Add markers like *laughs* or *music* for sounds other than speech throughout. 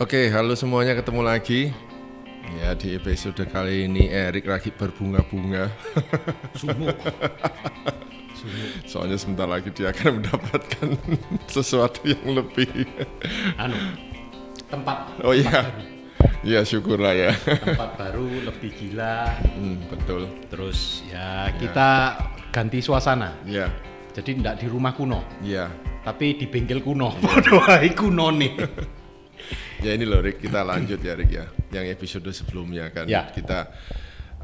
Oke, halo semuanya ketemu lagi. Ya di episode kali ini Erik lagi berbunga-bunga. *laughs* Soalnya sebentar lagi dia akan mendapatkan *laughs* sesuatu yang lebih. Anu, tempat. Oh iya. ya syukurlah ya. Tempat baru lebih gila. Hmm, betul. Terus ya iya. kita ya. ganti suasana. Ya. Jadi tidak di rumah kuno. Ya. Tapi di bengkel kuno. *laughs* Waduh, kuno nih. Ya ini loh Rick, kita lanjut ya Rick ya. Yang episode sebelumnya kan ya. kita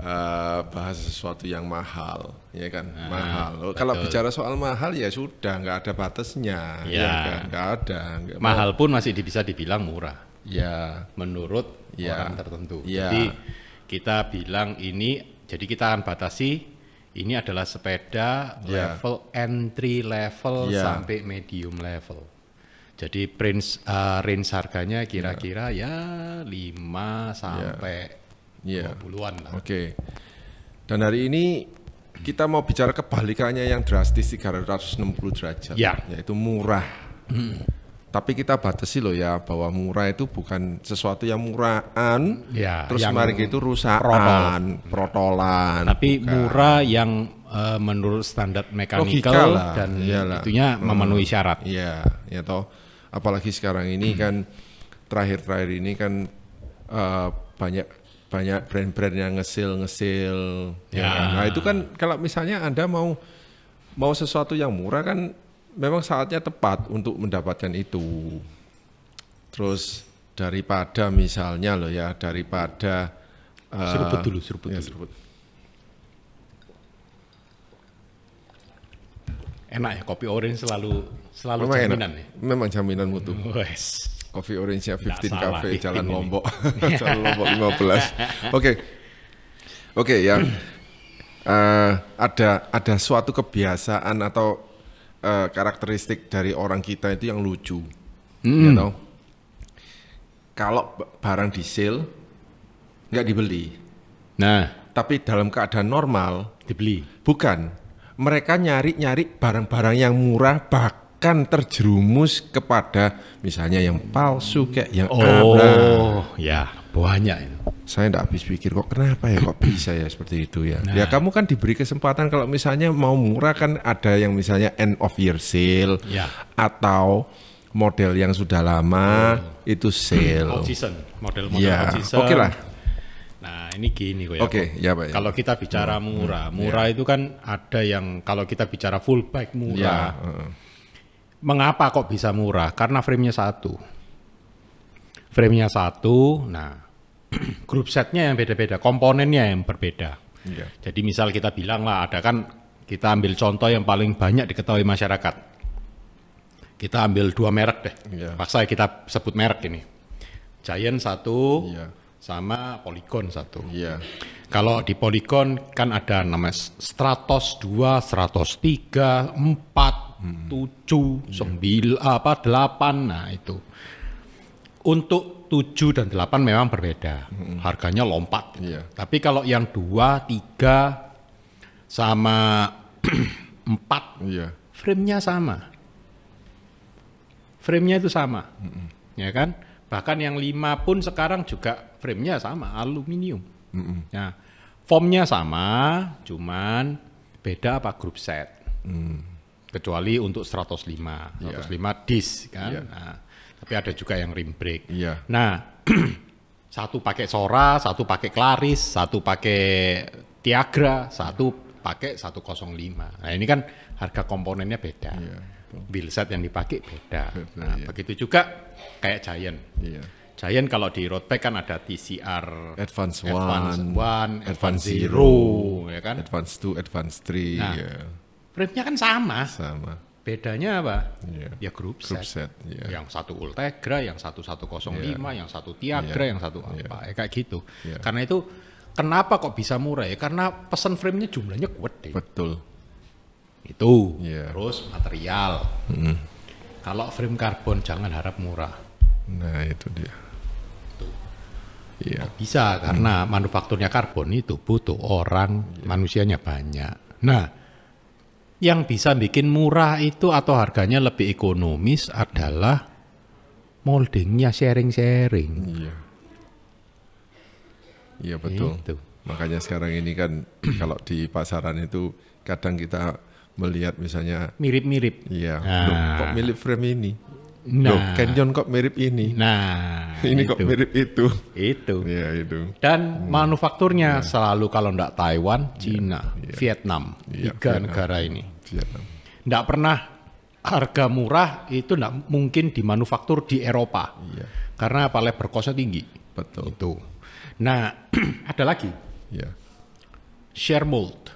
uh, bahas sesuatu yang mahal, ya kan? Ah, mahal. Oh, betul. kalau bicara soal mahal ya sudah, nggak ada batasnya, ya, ya kan? Nggak ada. Nggak mahal pun masih bisa dibilang murah. Ya. Menurut ya. orang tertentu. Ya. Jadi kita bilang ini, jadi kita akan batasi ini adalah sepeda yeah. level entry level yeah. sampai medium level. Jadi range uh, range harganya iya. kira-kira yeah. ya 5 sampai yeah. Iya. 20-an lah. Oke. Okay. Dan hari ini kita mau bicara kebalikannya yang drastis 360 derajat yeah. yaitu murah. Mm. Tapi kita batasi loh ya bahwa murah itu bukan sesuatu yang murahan ya, terus yang mari itu rusakan, protol. protolan. Tapi bukan. murah yang uh, menurut standar mekanikal dan Yalah. itunya memenuhi hmm. syarat. Iya, ya toh apalagi sekarang ini hmm. kan terakhir-terakhir ini kan uh, banyak banyak brand-brand yang ngesil-ngesil ya. ya. Kan? nah itu kan kalau misalnya Anda mau mau sesuatu yang murah kan memang saatnya tepat untuk mendapatkan itu terus daripada misalnya loh ya daripada uh, seruput dulu seruput ya, dulu enak ya kopi orange selalu selalu memang jaminan enak. ya. Memang jaminan mutu. Yes. Kopi orange-nya 15 Cafe Jalan Lombok. *laughs* *laughs* Jalan Lombok 15. Oke. Oke, okay, yang uh, eh, ada ada suatu kebiasaan atau uh, karakteristik dari orang kita itu yang lucu. Mm. You ya know? Kalau barang di sale nggak dibeli. Nah, tapi dalam keadaan normal dibeli. Bukan mereka nyari-nyari barang-barang yang murah bahkan terjerumus kepada misalnya yang palsu kayak yang oh abang. ya banyak itu saya tidak habis pikir kok kenapa ya kok bisa ya seperti itu ya, ya nah. ya kamu kan diberi kesempatan kalau misalnya mau murah kan ada yang misalnya end of year sale ya. atau model yang sudah lama oh. itu sale. Oh, season, model model ya. season. Oke okay lah. Nah, ini gini kok ya. Oke, okay, ya Pak. Ya. Kalau kita bicara murah, murah yeah. Hmm, ya. itu kan ada yang kalau kita bicara full bike murah. Yeah. Ya, mengapa kok bisa murah? Karena framenya satu. Framenya satu, nah *clears throat* grup setnya yang beda-beda, komponennya yang berbeda. Yeah. Jadi misal kita bilang lah, ada kan kita ambil contoh yang paling banyak diketahui masyarakat. Kita ambil dua merek deh, Yeah. paksa kita sebut merek ini. Giant satu, Yeah sama poligon satu. Iya. Kalau di poligon kan ada namanya stratos 2, stratos 3, 4, hmm. 7, iya. 9, apa 8. Nah, itu. Untuk 7 dan 8 memang berbeda. Hmm. Harganya lompat. Iya. Tapi kalau yang 2, 3 sama 4 *clears throat* iya. Frame-nya sama. Frame-nya itu sama. Hmm. Ya kan? Bahkan yang lima pun sekarang juga framenya sama aluminium. Mm -hmm. Nah, formnya sama, cuman beda apa grup set. Mm. Kecuali untuk 105, 105 yeah. disk kan. Yeah. Nah, tapi ada juga yang rim brake. Yeah. Nah, *clears throat* satu pakai Sora, satu pakai Claris, satu pakai Tiagra, satu pakai 105. Nah, ini kan harga komponennya beda. Yeah wheelset yang dipakai beda. nah, iya. Begitu juga kayak Giant. Iya. Giant kalau di road bike kan ada TCR Advance 1, Advance, one, Advance 0, ya kan? Advance 2, Advance 3. Nah, yeah. Frame-nya kan sama. Sama. Bedanya apa? Yeah. Ya group, group set yeah. Yang satu Ultegra, yang satu 105, yeah. yang satu Tiagra, yeah. yang satu apa, yeah. ya, kayak gitu. Yeah. Karena itu kenapa kok bisa murah ya? Karena pesan frame-nya jumlahnya kuat deh. Betul itu yeah. terus material mm. kalau frame karbon jangan harap murah nah itu dia Yeah. Iya. bisa karena mm. manufakturnya karbon itu butuh orang yeah. manusianya banyak nah yang bisa bikin murah itu atau harganya lebih ekonomis adalah moldingnya sharing-sharing iya iya betul itu. makanya sekarang ini kan *clears throat* kalau di pasaran itu kadang kita melihat misalnya mirip-mirip. Iya. Nah. kok mirip frame ini? Nah. Loh, kok mirip ini? Nah, ini itu. kok mirip itu. Itu. Iya, itu. Dan hmm. manufakturnya yeah. selalu kalau enggak Taiwan, iya, Cina, yeah. Yeah. Vietnam, yeah. tiga Vietnam. negara ini. Vietnam. Enggak pernah harga murah itu enggak mungkin dimanufaktur di Eropa. Yeah. Karena apa? cost tinggi. Betul. Itu. Nah, *clears throat* ada lagi. Yeah. Share mold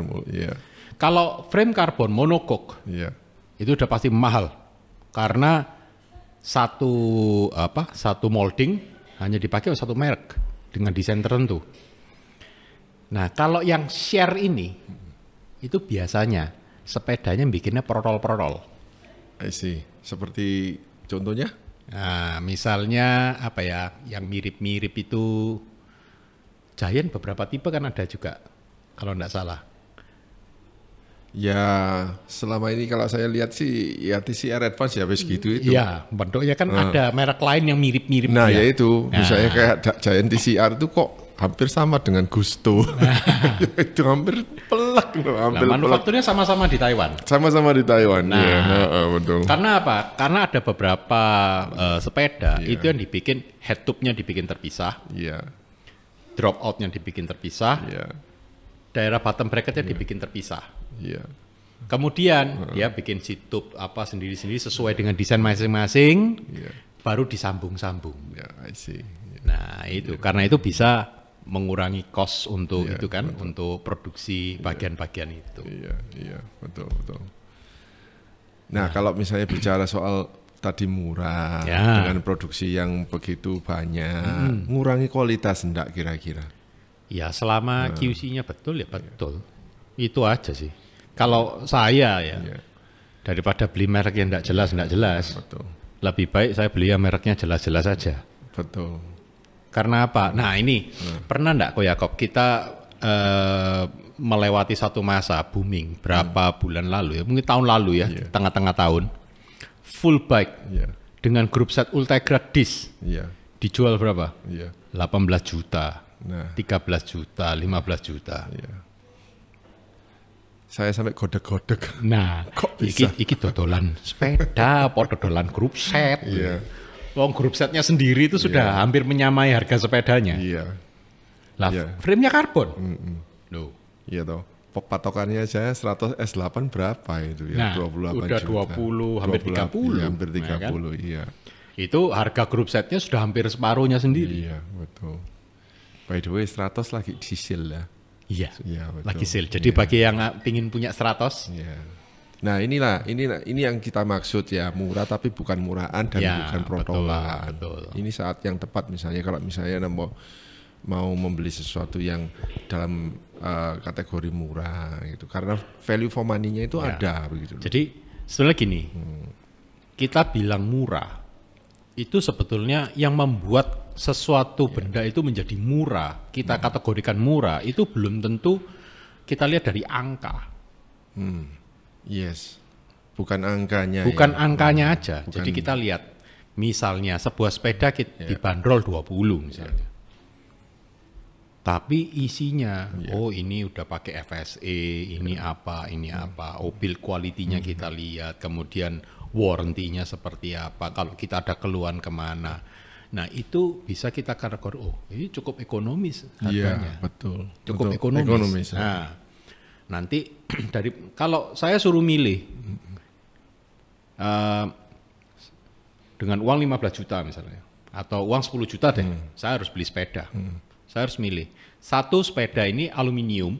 mulu, iya. Yeah. Kalau frame karbon monokok, yeah. itu udah pasti mahal karena satu apa satu molding hanya dipakai oleh satu merek dengan desain tertentu. Nah kalau yang share ini itu biasanya sepedanya bikinnya protol-protol. I see. Seperti contohnya? Nah, misalnya apa ya yang mirip-mirip itu Giant beberapa tipe kan ada juga kalau tidak salah. Ya, selama ini kalau saya lihat sih ya TCR Advance ya wis gitu itu. Iya, bentuknya kan nah. ada merek lain yang mirip-mirip. Nah, ya itu. Nah. Misalnya kayak Giant TCR itu kok hampir sama dengan Gusto. Nah. *laughs* itu hampir pelak loh, hampir nah, manufakturnya sama-sama di Taiwan. Sama-sama di Taiwan. Nah, ya, nah, betul. Karena apa? Karena ada beberapa uh, sepeda yeah. itu yang dibikin head tube-nya dibikin terpisah. Iya. Yeah. Drop out-nya dibikin terpisah. Iya. Yeah daerah bottom bracketnya yeah. dibikin terpisah. Yeah. Kemudian uh. dia ya, bikin situp apa sendiri-sendiri sesuai dengan desain masing-masing, yeah. baru disambung-sambung. Yeah, I see. Yeah. Nah itu yeah. karena itu bisa mengurangi cost untuk yeah, itu kan betul. untuk produksi iya. bagian-bagian yeah. itu. Iya yeah, iya yeah, betul betul. Nah, nah kalau misalnya bicara soal tadi murah ya. dengan produksi yang begitu banyak, mengurangi kualitas enggak kira-kira? Ya selama nah. Hmm. QC-nya betul ya betul. Yeah. Itu aja sih. Kalau saya ya yeah. daripada beli merek yang tidak jelas tidak jelas. Betul. Lebih baik saya beli yang mereknya jelas-jelas saja. Betul. Karena apa? Nah ini hmm. pernah tidak kok Yakob kita uh, melewati satu masa booming berapa hmm. bulan lalu ya mungkin tahun lalu ya tengah iya. tengah-tengah tahun full bike yeah. dengan grup set Ultegra gratis yeah. dijual berapa? Yeah. Iya. 18 juta nah. 13 juta, 15 juta. Ya. Saya sampai godek-godek. Nah, kok bisa? Iki, iki dodolan sepeda, apa dodolan grup set. Iya. Wong grup setnya sendiri itu sudah yeah. hampir menyamai harga sepedanya. Iya. Yeah. Lah, yeah. frame-nya karbon. Mm -mm. Loh. Iya toh patokannya aja 100 S8 berapa itu ya? Nah, 28 udah juta. 20 hampir 28, 30. Iya, ya, hampir 30, nah, kan? iya. Itu harga grup setnya sudah hampir separuhnya sendiri. Iya, betul. By the way 100 lagi disisil ya. Iya. Ya, lagi sale. Jadi ya. bagi yang uh, ingin punya 100 ya. Nah inilah, inilah ini yang kita maksud ya murah tapi bukan murahan dan ya, bukan protolan. Ini saat yang tepat misalnya kalau misalnya mau mau membeli sesuatu yang dalam uh, kategori murah gitu karena value for money-nya itu ya. ada begitu. Jadi sebenarnya gini, hmm. kita bilang murah itu sebetulnya yang membuat sesuatu iya. benda itu menjadi murah, kita hmm. kategorikan murah, itu belum tentu kita lihat dari angka. Hmm. Yes. Bukan angkanya. Bukan ya. angkanya hmm. aja. Bukan. Jadi kita lihat misalnya sebuah sepeda kita ya. yeah. dibanderol 20 misalnya. Yeah. Tapi isinya, yeah. oh ini udah pakai FSA, e, ini yeah. apa, ini hmm. apa, oh build kualitinya hmm. kita lihat, kemudian warranty-nya seperti apa, kalau kita ada keluhan kemana Nah itu bisa kita karakor oh ini cukup ekonomis iya, harganya. Iya betul. Cukup betul. ekonomis. ekonomis ya. Nah nanti *clears throat* dari kalau saya suruh milih uh, dengan uang 15 juta misalnya atau uang 10 juta deh, hmm. saya harus beli sepeda. Hmm. Saya harus milih satu sepeda ini aluminium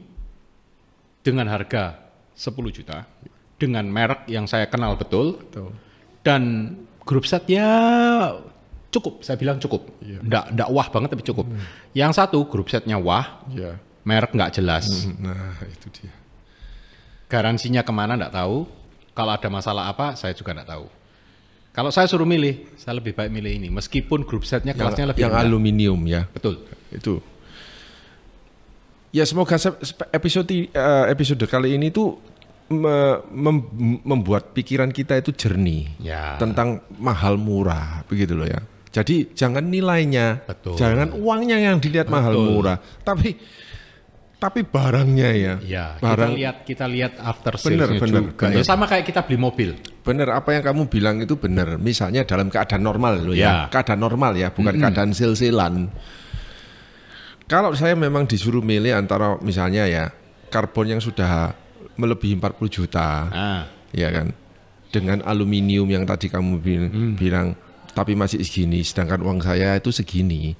dengan harga 10 juta dengan merek yang saya kenal betul, betul. dan grup set ya cukup saya bilang cukup yeah. ndak wah banget tapi cukup mm. yang satu grup setnya wah yeah. merek nggak jelas mm. nah itu dia garansinya kemana ndak tahu kalau ada masalah apa saya juga ndak tahu kalau saya suruh milih saya lebih baik milih ini meskipun grup setnya kelasnya lebih yang rendah. aluminium ya betul itu ya semoga episode eh, episode kali ini tuh membuat pikiran kita itu jernih ya. tentang mahal murah begitu loh ya jadi jangan nilainya, Betul. jangan uangnya yang dilihat Betul. mahal murah, tapi tapi barangnya ya. ya barang, kita lihat kita lihat after sales bener, juga. Bener. Ya sama kayak kita beli mobil. Bener, apa yang kamu bilang itu bener. Misalnya dalam keadaan normal loh ya. ya. Keadaan normal ya, bukan mm -hmm. keadaan silsilan. Kalau saya memang disuruh milih antara misalnya ya karbon yang sudah melebihi 40 juta. Ah. Ya kan. Dengan aluminium yang tadi kamu mm. bilang. hmm. bilang tapi masih segini sedangkan uang saya itu segini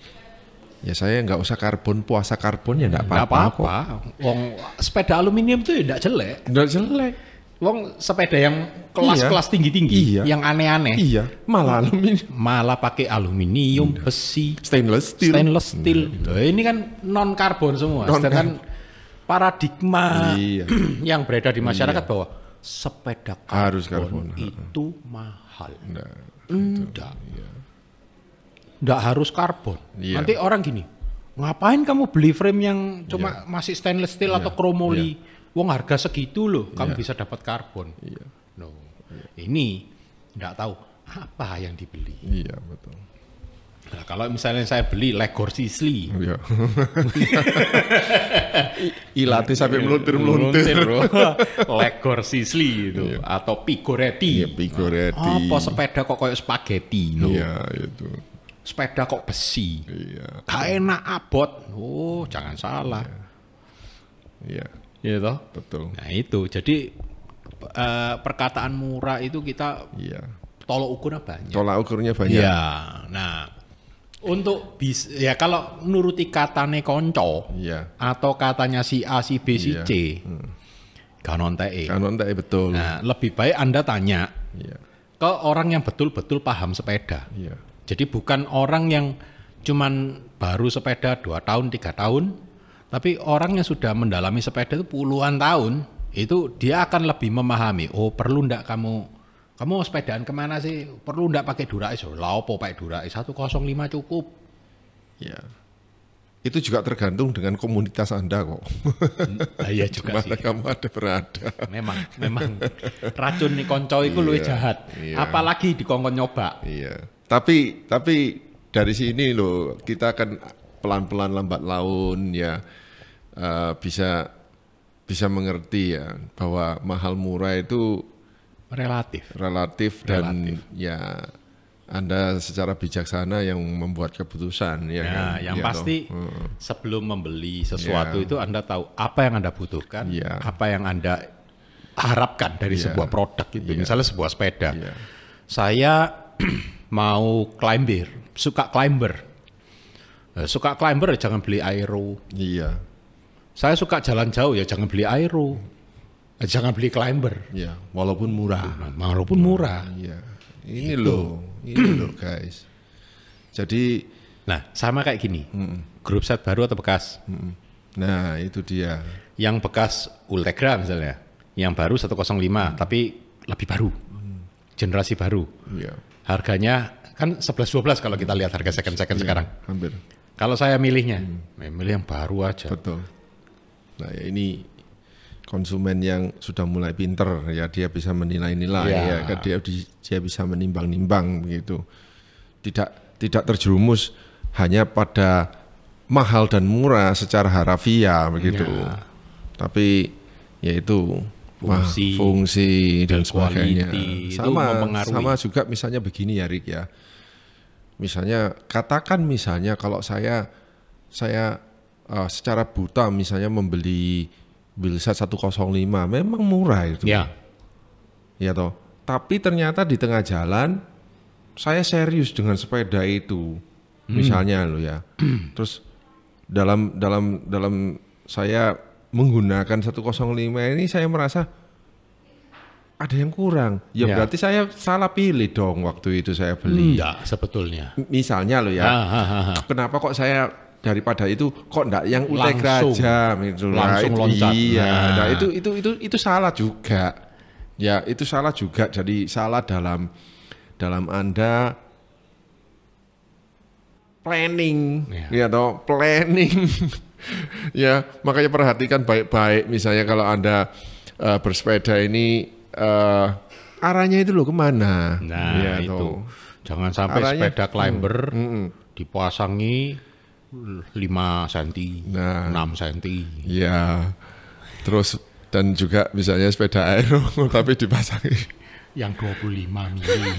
ya saya nggak usah karbon puasa karbon ya nggak apa-apa uang sepeda aluminium itu ya nggak jelek nggak jelek Uang sepeda yang kelas-kelas iya. tinggi-tinggi, iya. yang aneh-aneh. Iya, malah aluminium. Malah pakai aluminium, iya. besi, stainless steel. Stainless steel. Iya. ini kan non karbon semua. Non Sedangkan paradigma iya. *clears throat* yang beredar di masyarakat iya. bahwa sepeda karbon, Harus karbon itu mahal. Nah. Enggak. Gitu. Hmm. Iya. Enggak harus karbon. Yeah. Nanti orang gini, ngapain kamu beli frame yang cuma yeah. masih stainless steel yeah. atau kromoli? Yeah. Wong harga segitu loh, kamu iya. bisa dapat karbon. Yeah. No, yeah. ini tidak tahu apa yang dibeli. Iya yeah, betul. Nah, kalau misalnya saya beli Legor Sisli. Iya. *laughs* sampai meluntir-meluntir. Legor Sisli itu iya. atau Pigoretti. Iya, Pigoretti. Apa oh, sepeda kok kayak spaghetti no. Iya, itu. Sepeda kok besi. Iya. Gak enak abot. Oh, jangan salah. Iya. Iya gitu. toh? Betul. Nah, itu. Jadi uh, perkataan murah itu kita Iya. Tolak ukurnya banyak. Tolak ukurnya banyak. Iya. Nah, untuk bis ya kalau nuruti katane konco iya. atau katanya si A si B si C iya. C hmm. kanon TE kanon TE betul nah, lebih baik anda tanya iya. ke orang yang betul-betul paham sepeda iya. jadi bukan orang yang cuman baru sepeda dua tahun tiga tahun tapi orang yang sudah mendalami sepeda itu puluhan tahun itu dia akan lebih memahami oh perlu ndak kamu kamu sepedaan kemana sih perlu ndak pakai durais lah opo pakai durais 105 cukup ya itu juga tergantung dengan komunitas anda kok nah, iya juga Dimana sih kamu ada berada memang memang racun nih konco itu iya, jahat iya. apalagi di kongkon nyoba iya tapi tapi dari sini loh kita akan pelan-pelan lambat laun ya uh, bisa bisa mengerti ya bahwa mahal murah itu relatif relatif dan relatif. ya anda secara bijaksana yang membuat keputusan ya, ya kan? yang ya pasti toh. Hmm. sebelum membeli sesuatu ya. itu Anda tahu apa yang Anda butuhkan, ya. apa yang Anda harapkan dari ya. sebuah produk itu. Ya. Misalnya sebuah sepeda. Ya. Saya *clears throat* mau climber, suka climber. Eh, suka climber jangan beli aero. Iya. Saya suka jalan jauh ya jangan beli aero jangan beli climber. Ya, walaupun murah. Walaupun murah. Iya, Ini Itu. loh, ini loh guys. Jadi nah, sama kayak gini. Mm -mm. Grup set baru atau bekas? Mm -mm. Nah, itu dia. Yang bekas Ultegra misalnya, yang baru 105 mm. tapi lebih baru. Mm. Generasi baru. Yeah. Harganya kan 11 12 kalau kita lihat harga second-second yeah, sekarang. Hampir. Kalau saya milihnya, hmm. milih yang baru aja. Betul. Nah, ya ini konsumen yang sudah mulai pinter ya dia bisa menilai-nilai iya. ya, ya dia dia bisa menimbang-nimbang begitu tidak tidak terjerumus hanya pada mahal dan murah secara harafiah begitu ya. tapi yaitu fungsi, mah, fungsi dan, sebagainya sama sama juga misalnya begini ya Rik ya misalnya katakan misalnya kalau saya saya uh, secara buta misalnya membeli Wilsat 105 memang murah itu. Ya. Ya toh. Tapi ternyata di tengah jalan saya serius dengan sepeda itu. Hmm. Misalnya lo ya. *clears throat* Terus dalam dalam dalam saya menggunakan 105 ini saya merasa ada yang kurang. Ya, ya. berarti saya salah pilih dong waktu itu saya beli. Enggak, sebetulnya. Misalnya lo ya. Ah, ah, ah, ah. Kenapa kok saya daripada itu kok enggak yang utek raja gitu nah, langsung loncat iya nah. nah itu itu itu itu salah juga ya itu salah juga jadi salah dalam dalam anda planning ya, ya toh planning *laughs* ya makanya perhatikan baik-baik misalnya kalau anda uh, bersepeda ini uh, arahnya itu loh kemana nah ya, itu toh. jangan sampai arahnya, sepeda climber mm, dipasangi 5 senti, nah, 6 cm. Iya. Terus dan juga misalnya sepeda aero *laughs* tapi dipasangi yang 25 mili.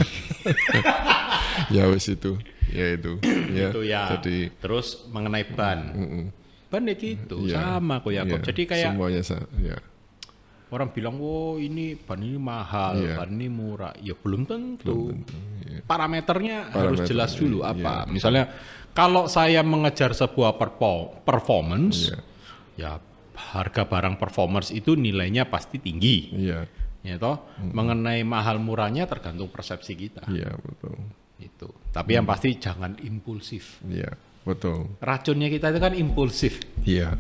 *laughs* ya wis itu. Ya itu. ya. Itu ya. Jadi terus mengenai ban. Mm -mm. Ban ya gitu, ya, sama kok ya. Ya, Jadi kayak semuanya sama, ya. Orang bilang, "Oh, ini ban ini mahal, ya. ban ini murah." Ya belum tentu. Belum tentu ya. Parameternya harus jelas dulu ya. apa. Ya. Misalnya kalau saya mengejar sebuah performance, yeah. ya harga barang performance itu nilainya pasti tinggi. Yeah. Ya toh, mm. mengenai mahal murahnya tergantung persepsi kita. Iya, yeah, betul. Itu. Tapi mm. yang pasti jangan impulsif. Iya, yeah, betul. Racunnya kita itu kan impulsif. Iya.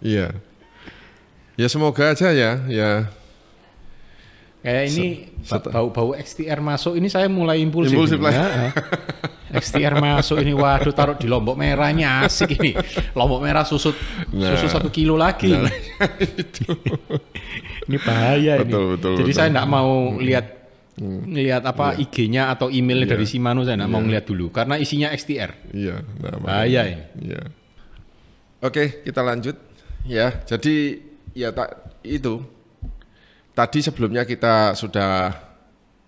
Iya. Ya semoga aja ya, ya Kayak ini bau-bau XTR masuk ini saya mulai impulsif. Impulsif lah. Ya, XTR masuk ini waduh taruh di lombok merahnya asik ini. Lombok merah susut nah. susut satu kilo lagi. Nah, *laughs* ini bahaya betul, ini. Betul, Jadi betul. saya tidak mau hmm. lihat hmm. lihat apa yeah. IG-nya atau emailnya yeah. dari Shimano saya nggak yeah. mau iya. lihat dulu karena isinya XTR. Iya. Yeah, nah, bahaya ini. Yeah. Oke kita lanjut ya. Jadi ya tak itu tadi sebelumnya kita sudah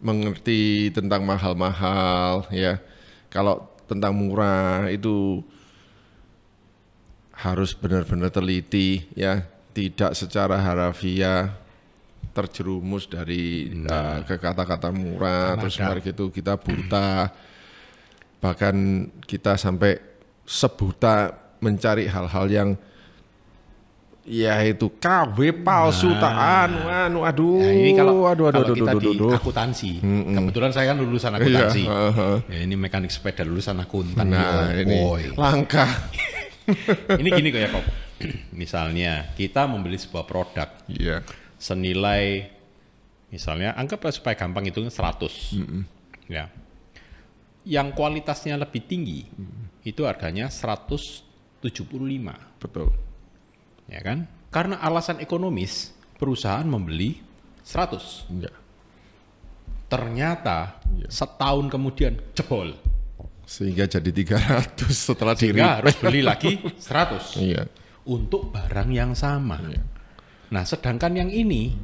mengerti tentang mahal-mahal ya. Kalau tentang murah itu harus benar-benar teliti ya, tidak secara harafiah terjerumus dari nah. uh, ke kata-kata murah terus mari itu kita buta bahkan kita sampai sebuta mencari hal-hal yang Ya itu KW palsu nah. tak anu anu nah, aduh nah, ini kalau aduh aduh kalau aduh, kita aduh, di aduh. akuntansi hmm, hmm. kebetulan saya kan lulusan iya, akuntansi yeah, uh, uh. Ya, ini mekanik sepeda lulusan akuntan nah ini Boy. langkah *laughs* ini gini kok ya kok *clears throat* misalnya kita membeli sebuah produk yeah. senilai misalnya anggap supaya gampang itu 100 mm -mm. ya yang kualitasnya lebih tinggi mm -mm. itu harganya 175 betul ya kan? Karena alasan ekonomis, perusahaan membeli 100. Ya. Ternyata ya. setahun kemudian jebol. Sehingga jadi 300 setelah diri. harus beli lagi 100. Iya. Untuk barang yang sama. Ya. Nah, sedangkan yang ini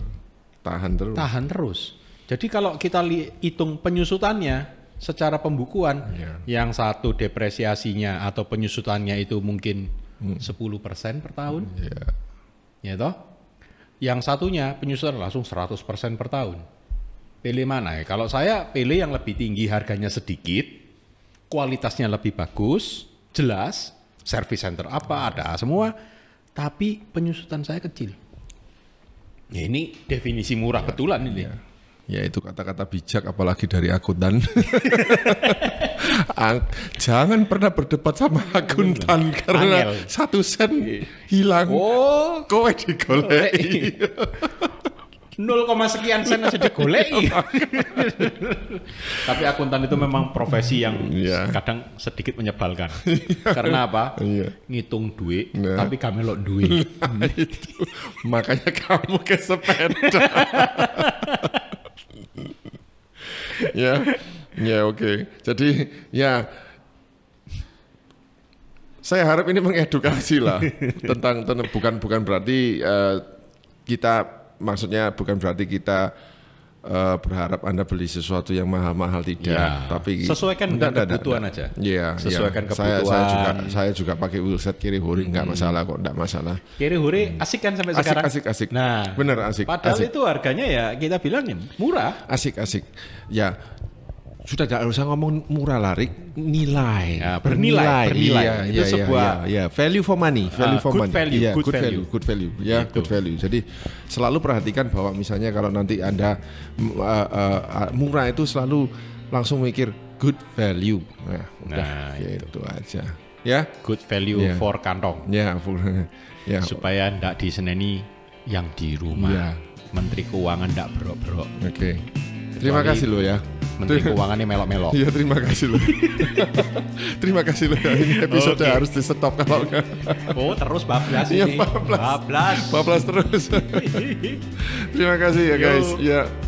tahan terus. Tahan terus. Jadi kalau kita hitung penyusutannya secara pembukuan, ya. yang satu depresiasinya atau penyusutannya itu mungkin Hmm. sepuluh 10% per tahun. Hmm. Yeah. Ya toh? Yang satunya penyusutan langsung 100% per tahun. Pilih mana ya? Kalau saya pilih yang lebih tinggi harganya sedikit, kualitasnya lebih bagus, jelas, service center apa hmm. ada semua, tapi penyusutan saya kecil. Ya ini definisi murah ya, betulan ini. Ya. Ya itu kata-kata bijak apalagi dari akuntan. *laughs* Jangan pernah berdebat sama akuntan karena Angel. satu sen iya. hilang. Oh, kowe digolek. 0, *laughs* sekian sen aja digolek. *laughs* Tapi akuntan itu memang profesi yang yeah. kadang sedikit menyebalkan. Iya. Karena apa? Yeah. Ngitung duit, nah. tapi kami lo duit. Nah, Makanya kamu kesepian ya, ya oke. Okay. Jadi ya saya harap ini mengedukasi lah tentang, tentang bukan bukan berarti uh, kita maksudnya bukan berarti kita uh, berharap Anda beli sesuatu yang mahal-mahal tidak, ya. tapi sesuaikan enggak, dengan kebutuhan enggak, enggak. aja. Iya, sesuaikan ya. kebutuhan. Saya, saya juga saya juga pakai wheelset kiri huri hmm. masalah kok, enggak masalah. Kiri huri hmm. asik kan sampai asik, sekarang? Asik asik asik. Nah, benar asik. Padahal asik. itu harganya ya kita bilangin murah. Asik asik. Ya, sudah tidak usah ngomong murah larik nilai ya, bernilai, bernilai, bernilai. Iya, itu iya, iya sebuah iya, iya. value for money ah, value uh, for good money value, iya, good, good value. value good value ya yeah, gitu. good value jadi selalu perhatikan bahwa misalnya kalau nanti anda mm, uh, uh, uh, murah itu selalu langsung mikir good value nah, udah nah, itu. Gitu aja ya good value yeah. for kantong ya yeah, *laughs* yeah. supaya tidak diseneni yang di rumah yeah. menteri keuangan tidak berok-berok oke okay. terima kasih lo ya Menteri Keuangan melok-melok. Iya, terima kasih loh. *laughs* terima kasih loh. Ini episode okay. harus di stop kalau enggak. oh, terus bablas iya, ini. Iya, bablas. Bablas. Bablas terus. *laughs* terima kasih ya guys. Ya.